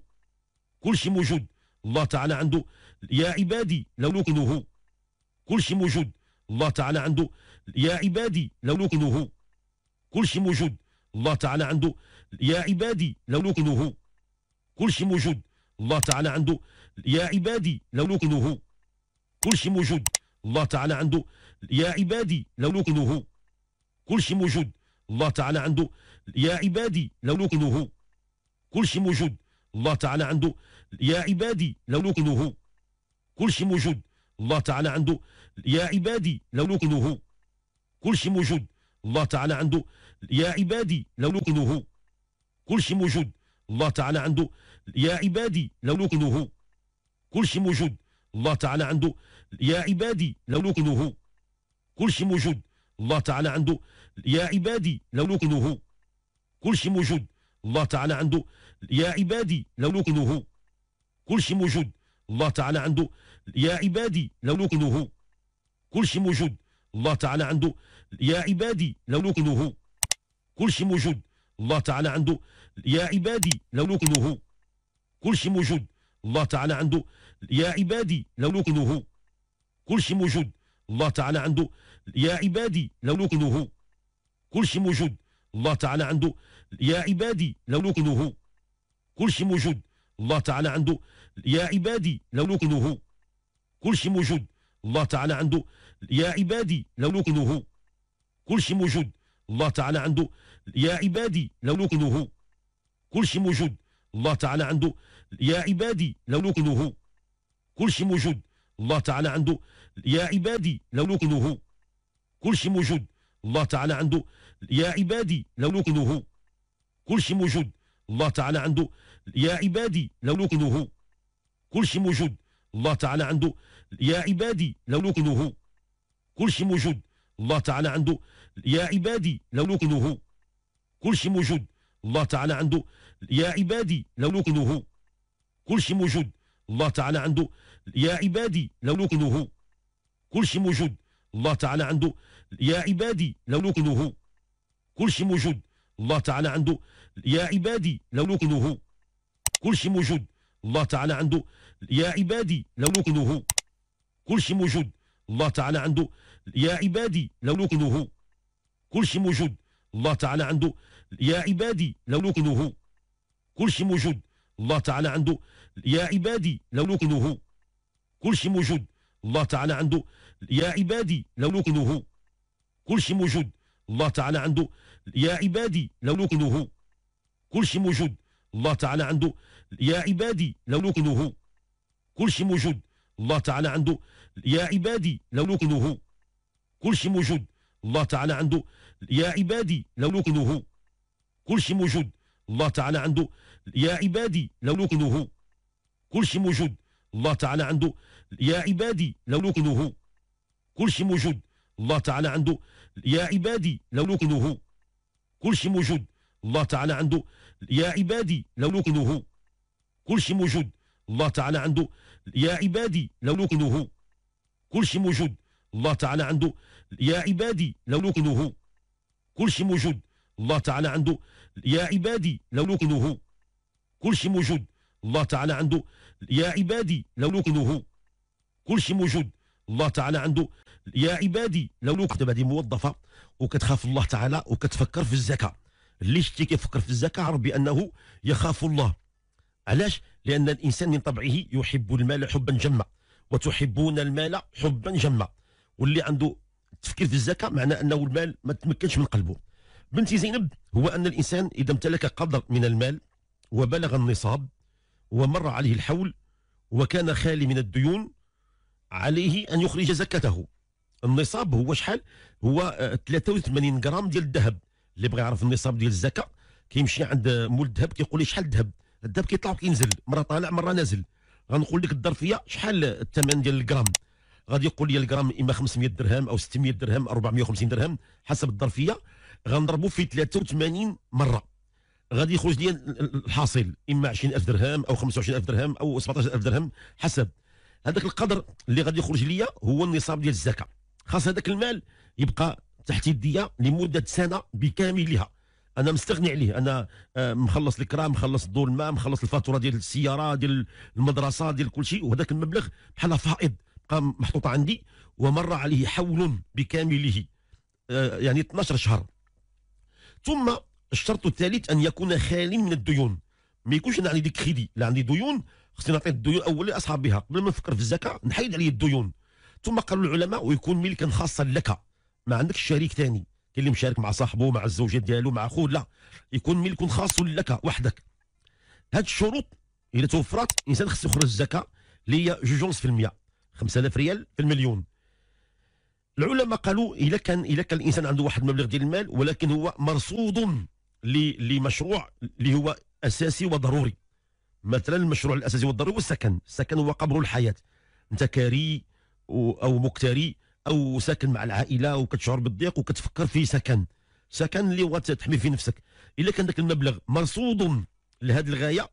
كل شيء موجود الله تعالى عنده يا عبادي لو نكنه كل شيء موجود الله تعالى عنده يا عبادي لو نكنه كل شيء موجود الله تعالى عنده يا عبادي لو نكنه كل شيء موجود الله تعالى عنده يا عبادي لو نكنه كل شيء موجود الله تعالى عنده يا عبادي لو لقنه كل شيء موجود الله تعالى عنده يا عبادي لو لقنه كل شيء موجود الله تعالى عنده يا عبادي لو لقنه كل شيء موجود الله تعالى عنده يا عبادي لو لقنه كل شيء موجود الله تعالى عنده يا عبادي لو لقنه كل شيء موجود الله تعالى عنده يا عبادي لو لقنه كل شيء موجود الله تعالى عنده يا عبادي لو نوقنه كل شيء موجود الله تعالى عنده يا عبادي لو نوقنه كل شيء موجود الله تعالى عنده يا عبادي لو نوقنه كل شيء موجود الله تعالى عنده يا عبادي لو نوقنه كل شيء موجود الله تعالى عنده يا عبادي لو نوقنه كل شيء موجود الله تعالى عنده يا عبادي لو نوقنه كل شيء موجود الله تعالى عنده يا عبادي لو نوقنه كل شيء موجود الله تعالى عنده يا عبادي لو لكنه كل شيء موجود الله تعالى عنده يا عبادي لو لكنه كل شيء موجود الله تعالى عنده يا عبادي لو لكنه كل شيء موجود الله تعالى عنده يا عبادي لو لكنه كل شيء موجود الله تعالى عنده يا عبادي لو لكنه كل شيء موجود الله تعالى عنده يا عبادي لو لكنه كل شيء موجود الله تعالى عنده يا عبادي لو لكنه كل شيء موجود الله تعالى عنده يا عبادي لو لكنه كل شيء موجود الله تعالى عنده يا عبادي لو لكنه كل شيء موجود الله تعالى عنده يا عبادي لو لكنه كل شيء موجود الله تعالى عنده يا عبادي لو لكنه كل شيء موجود الله تعالى عنده يا عبادي لو لكنه كل شيء موجود الله تعالى عنده يا عبادي لو نوقنه كل شيء موجود الله تعالى عنده يا عبادي لو نوقنه كل شيء موجود الله تعالى عنده يا عبادي لو نوقنه كل شيء موجود الله تعالى عنده يا عبادي لو نوقنه كل شيء موجود الله تعالى عنده يا عبادي لو نوقنه كل شيء موجود الله تعالى عنده يا عبادي لو نوقنه كل شيء موجود الله تعالى عنده يا عبادي لو نوقنه كل شيء موجود الله تعالى عنده يا عبادي لو نوقنه كل شيء موجود الله تعالى عنده يا عبادي لو نوقنه كل شيء موجود الله تعالى عنده يا عبادي لو نوقنه كل شيء موجود الله تعالى عنده يا عبادي لو نوقنه كل شيء موجود الله تعالى عنده يا عبادي لو نوقنه كل شيء موجود الله تعالى عنده يا عبادي لو نوقنه كل شيء موجود الله تعالى عنده يا عبادي لو لقنه كل شيء موجود الله تعالى عنده يا عبادي لو لقنه كل شيء موجود الله تعالى عنده يا عبادي لو لقنه كل شيء موجود الله تعالى عنده يا عبادي لو لقنه كل شيء موجود الله تعالى عنده يا عبادي لو لقنه كل شيء موجود الله تعالى عنده يا عبادي لو لقنه كل شيء موجود الله تعالى عنده يا عبادي لو لقنه كل شيء موجود الله تعالى عنده يا عبادي لو لو دابا هذه موظفه وكتخاف الله تعالى وكتفكر في الزكاه اللي شتي كيفكر في الزكاه عرف بانه يخاف الله علاش لان الانسان من طبعه يحب المال حبا جما وتحبون المال حبا جما واللي عنده تفكير في الزكاه معنى انه المال ما تمكنش من قلبه بنتي زينب هو ان الانسان اذا امتلك قدر من المال وبلغ النصاب ومر عليه الحول وكان خالي من الديون عليه أن يخرج زكته النصاب هو شحال هو 83 آه، غرام ديال الذهب اللي بغى يعرف النصاب ديال الزكاه كيمشي عند مول الذهب كيقول لي شحال الذهب الذهب كيطلع وكينزل مره طالع مره نازل غنقول لك الظرفيه شحال الثمن ديال الغرام غادي يقول لي الغرام اما 500 درهم او 600 درهم 450 درهم حسب الظرفيه غنضربوا في 83 مره غادي يخرج لي الحاصل اما 20000 درهم او 25000 درهم او 17000 درهم حسب هذاك القدر اللي غادي يخرج لي هو النصاب ديال الزكاه خاص هذاك المال يبقى تحت يديا لمده سنه بكاملها انا مستغني عليه انا آه، مخلص الكرام مخلص الدور الماء مخلص الفاتوره ديال السياره ديال المدرسه ديال كل شيء وهذاك المبلغ بحال فائض بقى محطوط عندي ومر عليه حول بكامله آه، يعني 12 شهر ثم الشرط الثالث ان يكون خالي من الديون ما يكونش انا عندي ديك كريدي لا عندي ديون خصني نعطي الديون اولا لاصحابها قبل ما نفكر في الزكاه نحيد عليه الديون ثم قالوا العلماء ويكون ملكا خاصا لك ما عندكش شريك ثاني كاين اللي مشارك مع صاحبه مع الزوجه ديالو مع خوه لا يكون ملك خاص لك وحدك هاد الشروط اذا توفرت الانسان خصو يخرج الزكاه اللي هي جوج في المية 5000 ريال في المليون العلماء قالوا اذا كان اذا كان الانسان عنده واحد المبلغ ديال المال ولكن هو مرصود لمشروع اللي هو اساسي وضروري مثلا المشروع الاساسي والضروري هو السكن السكن هو قبر الحياه انت كاري او مكتري او ساكن مع العائله وكتشعر بالضيق وكتفكر في سكن سكن اللي تحمي فيه نفسك الا كان داك المبلغ مرصود لهذه الغايه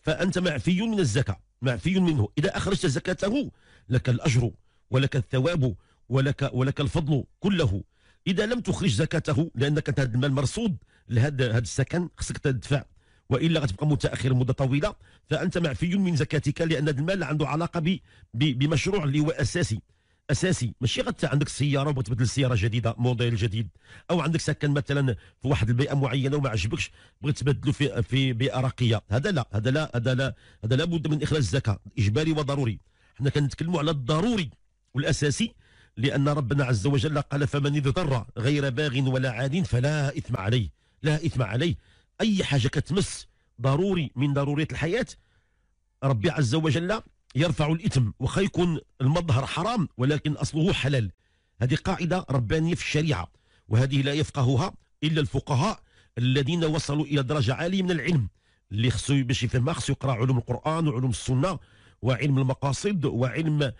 فانت معفي من الزكاه معفي منه اذا اخرجت زكاته لك الاجر ولك الثواب ولك ولك الفضل كله اذا لم تخرج زكاته لانك هذا المال مرصود لهذا السكن خصك تدفع والا غتبقى متاخر مده طويله فانت معفي من زكاتك لان هذا المال عنده علاقه ب بمشروع اللي هو اساسي اساسي ماشي غت عندك سياره وبغيت تبدل سياره جديده موديل جديد او عندك سكن مثلا في واحد البيئه معينه وما عجبكش بغيت تبدلو في في بيئه راقيه هذا لا هذا لا هذا لا هذا لابد من اخراج الزكاه اجباري وضروري حنا كنتكلموا على الضروري والاساسي لان ربنا عز وجل قال فمن اضطر غير باغ ولا عاد فلا اثم عليه لا إثم عليه أي حاجة كتمس ضروري من ضروريات الحياة ربي عز وجل يرفع الإثم وخا يكون المظهر حرام ولكن أصله حلال هذه قاعدة ربانية في الشريعة وهذه لا يفقهها إلا الفقهاء الذين وصلوا إلى درجة عالية من العلم اللي خصو باش يفهمها خصو يقرا علوم القرآن وعلوم السنة وعلم المقاصد وعلم آه،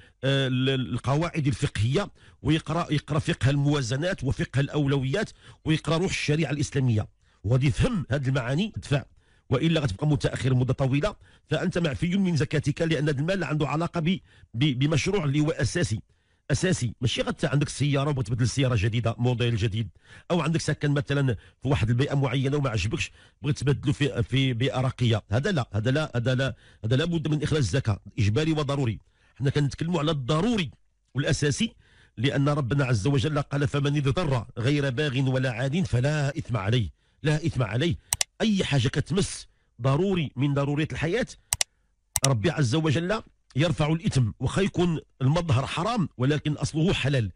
القواعد الفقهيه ويقرا يقرا فقه الموازنات وفقه الاولويات ويقرا روح الشريعه الاسلاميه وغادي يفهم هذه المعاني دفاع والا غتبقى متاخر مده طويله فانت معفي من زكاتك لان هذا المال عنده علاقه بمشروع اللي هو اساسي اساسي ماشي غت عندك سياره وبغيت تبدل سياره جديده موديل جديد او عندك سكن مثلا في واحد البيئه معينه وما عجبكش بغيت تبدلو في في بيئه راقيه هذا لا هذا لا هذا لا هذا لابد من اخراج الزكاه اجباري وضروري حنا كنتكلموا على الضروري والاساسي لان ربنا عز وجل قال فمن اضطر غير باغ ولا عاد فلا اثم عليه لا اثم عليه اي حاجه كتمس ضروري من ضروريات الحياه ربي عز وجل يرفع الإثم يكون المظهر حرام ولكن أصله حلال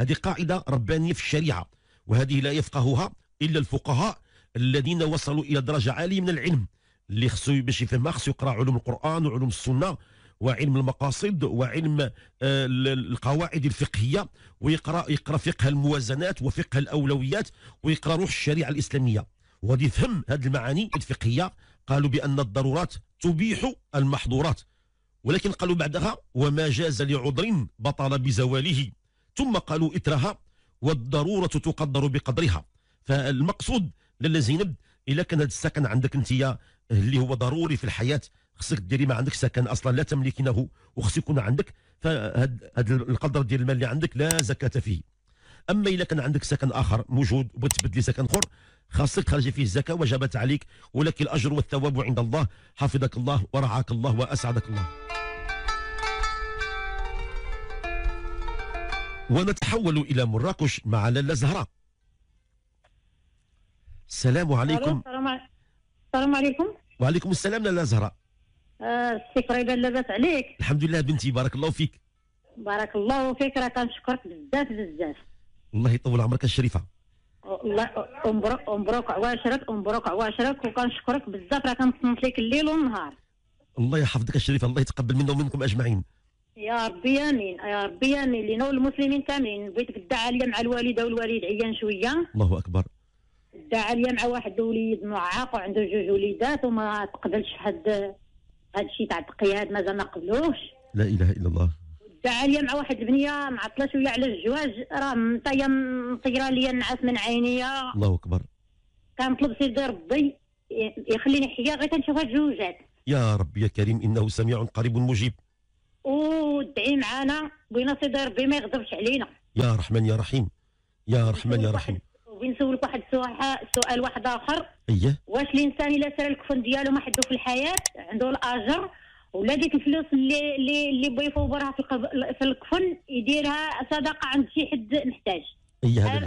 هذه قاعدة ربانية في الشريعة وهذه لا يفقهها إلا الفقهاء الذين وصلوا إلى درجة عالية من العلم اللي خصو باش يفهمها خصو يقرأ علوم القرآن وعلوم السنة وعلم المقاصد وعلم آه، القواعد الفقهيه ويقرا يقرا فقه الموازنات وفقه الاولويات ويقرا روح الشريعه الاسلاميه وغادي يفهم هذه المعاني الفقهيه قالوا بان الضرورات تبيح المحظورات ولكن قالوا بعدها وما جاز لعذر بطل بزواله ثم قالوا إترها والضرورة تقدر بقدرها فالمقصود للذي زينب إلا كان هذا السكن عندك أنت اللي هو ضروري في الحياة خصك ديري ما عندك سكن أصلا لا تملكينه وخص يكون عندك فهاد القدر ديال المال اللي عندك لا زكاة فيه أما اذا كان عندك سكن آخر موجود وبغيت تبدلي سكن آخر خاصك خرج فيه الزكاة وجبت عليك ولك الأجر والثواب عند الله حفظك الله ورعاك الله وأسعدك الله ونتحول إلى مراكش مع لالا زهراء السلام عليكم السلام عليكم وعليكم السلام لالا زهراء السي آه، قريبه لاباس عليك الحمد لله بنتي بارك الله فيك بارك الله فيك راه كنشكرك بزاف بزاف الله يطول عمرك الشريفه وكنشكرك بزاف راه لك الليل والنهار الله يحفظك الشريفه الله يتقبل منا ومنكم اجمعين يا ربي امين يا ربي امين لينا والمسلمين كاملين بغيتك تدعى ليا مع الوالده والوالد عيان شويه الله اكبر دعى ليا مع واحد وليد معاق وعنده جوج وليدات وما تقبلش هاد هاد الشيء تاع التقياد مازال ما قبلوش لا اله الا الله تعالي مع واحد البنيه معطله شويه على الزواج راه نطيه مطيره ليا النعاس من عينيا الله اكبر كنطلب سيدي ربي يخليني حيه غير تنشوفها تزوجات يا رب يا كريم انه سميع قريب مجيب ودعي معانا بغينا سيدي ربي ما يغضبش علينا يا رحمن يا رحيم يا رحمن يا رحيم وبنسولك واحد سؤال واحد اخر اييه واش الانسان الا سرى الكفن ديالو ما حدو في الحياه عنده الاجر ولا ديك الفلوس اللي اللي اللي بغى يفوبرها في في الكفن يديرها صدقه عند شي حد محتاج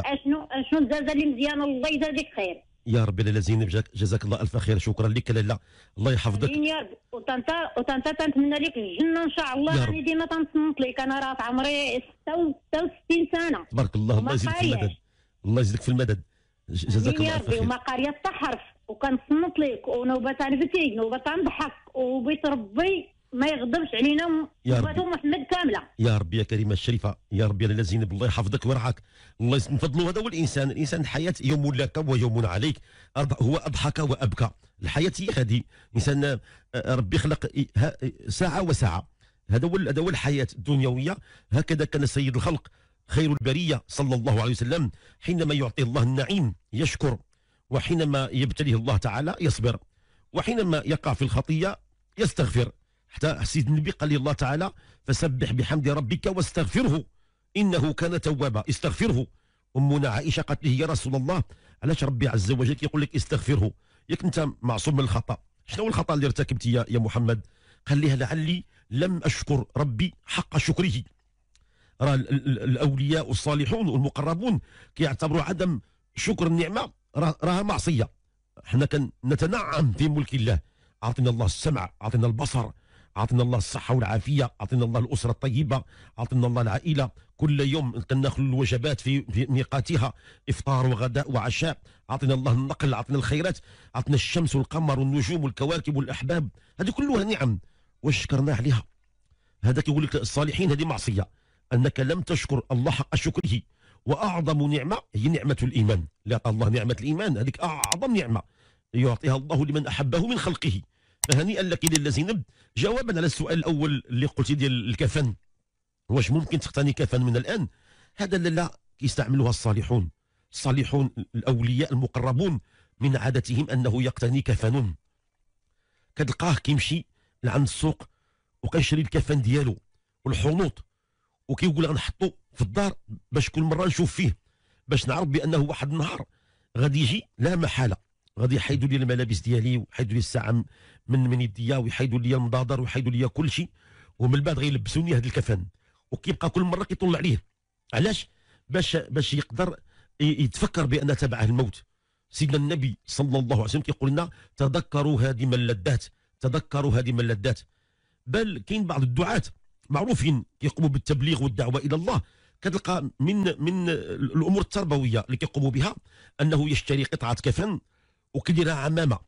اشنو اشنو الزازه اللي مزيانه الله يجازيك خير يا ربي لاله زينب جزاك الله الف خير شكرا لك لاله الله يحفظك يا ربي وطنطا وطنطا تنتمنى لك الجنه ان شاء الله راني ديما تنصنت لك انا راه في عمري 66 سنه تبارك الله الله يزيدك في المدد الله يزيدك في المدد جزاك الله الف خير وما قاريه حتى حرف صنط ليك ونوبه تنفتي نوبه تنضحك وبيت ربي ما يغضبش علينا ربي محمد كامله يا ربي يا كريمه الشريفه يا ربي يا زينب الله يحفظك ويرعاك الله من فضله هذا هو الانسان الانسان الحياه يوم لك ويوم عليك هو اضحك وابكى الحياه هي هذه الانسان آه، ربي خلق ساعه وساعه هذا هو هذا هو الحياه الدنيويه هكذا كان سيد الخلق خير البريه صلى الله عليه وسلم حينما يعطي الله النعيم يشكر وحينما يبتليه الله تعالى يصبر وحينما يقع في الخطية يستغفر حتى سيد النبي قال الله تعالى فسبح بحمد ربك واستغفره إنه كان توابا استغفره أمنا عائشة قالت له يا رسول الله علاش ربي عز وجل كيقول لك استغفره ياك أنت معصوم من الخطأ شنو هو الخطأ اللي ارتكبت يا, يا محمد قال لها لعلي لم أشكر ربي حق شكره راه الأولياء الصالحون والمقربون كيعتبروا عدم شكر النعمة راها معصيه حنا كنتنعم في ملك الله اعطينا الله السمع اعطينا البصر اعطينا الله الصحه والعافيه اعطينا الله الاسره الطيبه اعطينا الله العائله كل يوم كناخذ الوجبات في ميقاتها افطار وغداء وعشاء اعطينا الله النقل اعطينا الخيرات اعطينا الشمس والقمر والنجوم والكواكب والاحباب هذه كلها نعم وشكرنا عليها هذا كيقول لك الصالحين هذه معصيه انك لم تشكر الله حق شكره وأعظم نعمة هي نعمة الإيمان لا الله نعمة الإيمان هذيك أعظم نعمة يعطيها الله لمن أحبه من خلقه فهنيئا لك للذين جوابا على السؤال الأول اللي قلتي ديال الكفن واش ممكن تقتني كفن من الآن هذا لا يستعملها الصالحون الصالحون الأولياء المقربون من عادتهم أنه يقتني كفن كتلقاه كيمشي لعند السوق وكيشري الكفن ديالو والحنوط وكيقول غنحطو في الدار باش كل مره نشوف فيه باش نعرف بانه واحد النهار غادي يجي لا محاله غادي يحيدوا لي الملابس ديالي ويحيدوا لي الساعه من من يديا ويحيدوا لي المضادر ويحيدوا لي كل شيء ومن بعد غيلبسوني هذا الكفن وكيبقى كل مره كيطلع عليه علاش باش باش يقدر يتفكر بان تبعه الموت سيدنا النبي صلى الله عليه وسلم كيقول لنا تذكروا هذه من لذات تذكروا هذه من لذات بل كاين بعض الدعاة معروفين كيقوموا بالتبليغ والدعوه الى الله كتلقى من من الامور التربويه اللي كيقوموا بها انه يشتري قطعه كفن وكيديرها عمامه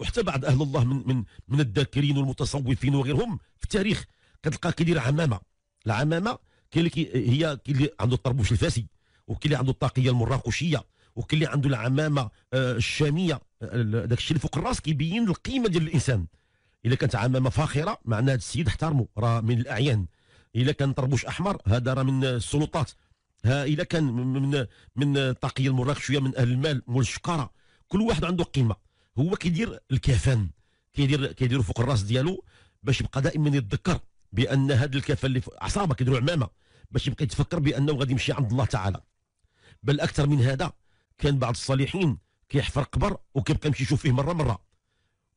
وحتى بعض اهل الله من من من الذاكرين والمتصوفين وغيرهم في التاريخ كتلقى كيدير عمامه العمامه كاين اللي هي كاين اللي عنده الطربوش الفاسي وكاين اللي عنده الطاقيه المراكشيه وكاين اللي عنده العمامه آه، الشاميه آه، داك الشيء اللي فوق الراس كيبين القيمه ديال الانسان إذا كانت عمامه فاخره معناها السيد احترمه راه من الاعيان الا كان طربوش احمر هذا راه من السلطات ها الا كان من من تقي المراخ شويه من اهل المال مول كل واحد عنده قيمه هو كيدير الكفن كيدير كيدير فوق الراس ديالو باش يبقى دائما يتذكر بان هذا الكفن اللي عصابه كيديروا عمامه باش يبقى يتفكر بانه غادي يمشي عند الله تعالى بل اكثر من هذا كان بعض الصالحين كيحفر قبر وكيبقى يمشي يشوف فيه مره مره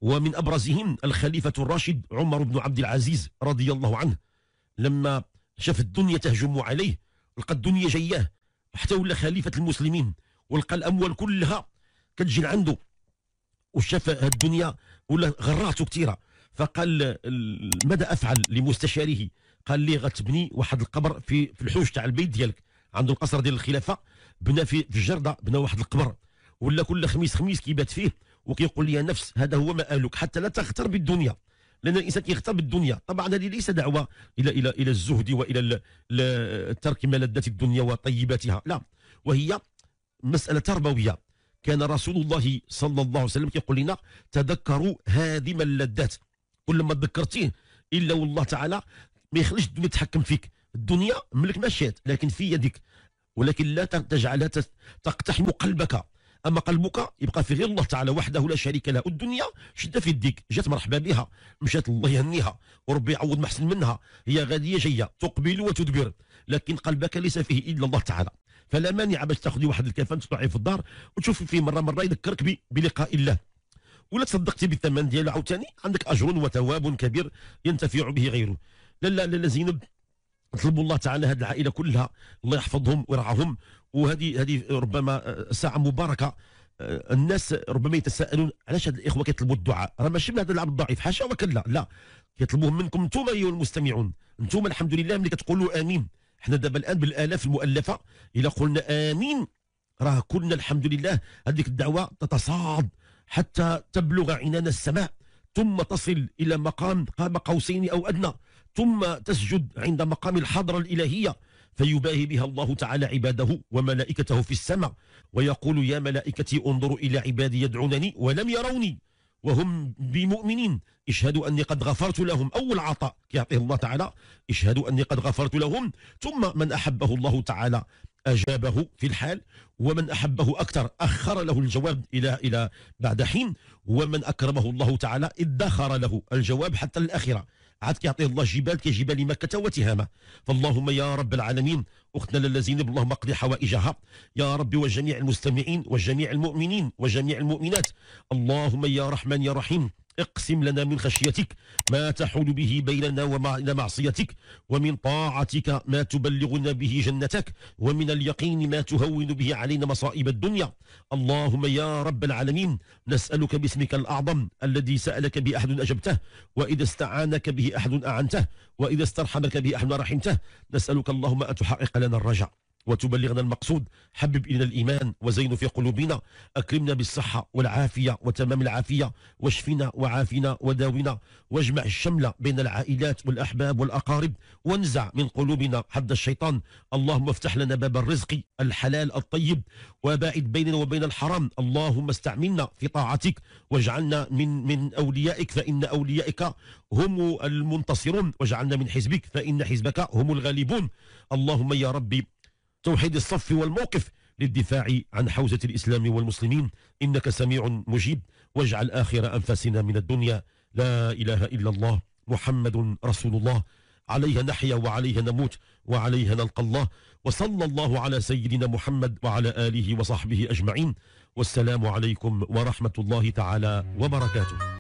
ومن ابرزهم الخليفه الراشد عمر بن عبد العزيز رضي الله عنه لما شاف الدنيا تهجم عليه لقى الدنيا جياه حتى ولا خليفة المسلمين ولقى الأموال كلها كتجي لعنده وشاف الدنيا ولا غراته كثيره فقال ماذا افعل لمستشاره قال لي غتبني واحد القبر في في الحوش تاع البيت ديالك عند القصر ديال الخلافه بنا في الجرده بنا واحد القبر ولا كل خميس خميس كيبات فيه وكيقول لي نفس هذا هو مآلك حتى لا تغتر بالدنيا لان الانسان كيختار بالدنيا طبعا هذه ليس دعوه الى الى الى الزهد والى ترك ملذات الدنيا وطيباتها لا وهي مساله تربويه كان رسول الله صلى الله عليه وسلم كيقول لنا تذكروا هادم اللذات كل ما تذكرتيه الا والله تعالى ما يخليش الدنيا تتحكم فيك الدنيا ملك شئت لكن في يدك ولكن لا تجعلها تقتحم قلبك اما قلبك يبقى في غير الله تعالى وحده لا شريك له الدنيا شده في يديك جات مرحبا بها مشات الله يهنيها وربي يعوض ما منها هي غاديه جايه تقبل وتدبر لكن قلبك ليس فيه الا الله تعالى فلا مانع باش تاخذي واحد الكفن تطلعي في الدار وتشوفي فيه مره مره يذكرك بلقاء الله ولا تصدقتي بالثمن ديالو عاوتاني عندك اجر وثواب كبير ينتفع به غيره لا لا لا زينب نطلبوا الله تعالى هذه العائله كلها الله يحفظهم ويرعاهم وهذه هذه ربما ساعه مباركه آه، الناس ربما يتساءلون علاش هذ الاخوه كيطلبوا الدعاء راه ماشي من هذا العبد الضعيف حاشا وكلا لا كيطلبوه منكم انتم ايها المستمعون انتم الحمد لله ملي كتقولوا امين حنا دابا الان بالالاف المؤلفه الى قلنا امين راه كنا الحمد لله هذيك الدعوه تتصاعد حتى تبلغ عنان السماء ثم تصل الى مقام قام قوسين او ادنى ثم تسجد عند مقام الحضره الالهيه فيباهي بها الله تعالى عباده وملائكته في السماء ويقول يا ملائكتي انظروا إلى عبادي يدعونني ولم يروني وهم بمؤمنين اشهدوا أني قد غفرت لهم أول عطاء يعطيه الله تعالى اشهدوا أني قد غفرت لهم ثم من أحبه الله تعالى أجابه في الحال ومن أحبه أكثر أخر له الجواب إلى إلى بعد حين ومن أكرمه الله تعالى ادخر له الجواب حتى الآخرة عاد كيعطيه الله جبال كجبال مكة وتهامة فاللهم يا رب العالمين أختنا الذين اللهم اقضي حوائجها يا رب وجميع المستمعين وجميع المؤمنين وجميع المؤمنات اللهم يا رحمن يا رحيم اقسم لنا من خشيتك ما تحول به بيننا وبين معصيتك ومن طاعتك ما تبلغنا به جنتك ومن اليقين ما تهون به علينا مصائب الدنيا اللهم يا رب العالمين نسألك باسمك الأعظم الذي سألك به أحد أجبته وإذا استعانك به أحد أعنته وإذا استرحمك به أحد رحمته نسألك اللهم أن تحقق لنا الرجاء وتبلغنا المقصود حبب إلينا الإيمان وزين في قلوبنا أكرمنا بالصحة والعافية وتمام العافية واشفنا وعافنا وداونا واجمع الشملة بين العائلات والأحباب والأقارب وانزع من قلوبنا حد الشيطان اللهم افتح لنا باب الرزق الحلال الطيب وباعد بيننا وبين الحرام اللهم استعملنا في طاعتك واجعلنا من من أوليائك فإن أوليائك هم المنتصرون واجعلنا من حزبك فإن حزبك هم الغالبون اللهم يا ربي توحيد الصف والموقف للدفاع عن حوزة الإسلام والمسلمين إنك سميع مجيب واجعل آخر أنفاسنا من الدنيا لا إله إلا الله محمد رسول الله عليها نحيا وعليها نموت وعليها نلقى الله وصلى الله على سيدنا محمد وعلى آله وصحبه أجمعين والسلام عليكم ورحمة الله تعالى وبركاته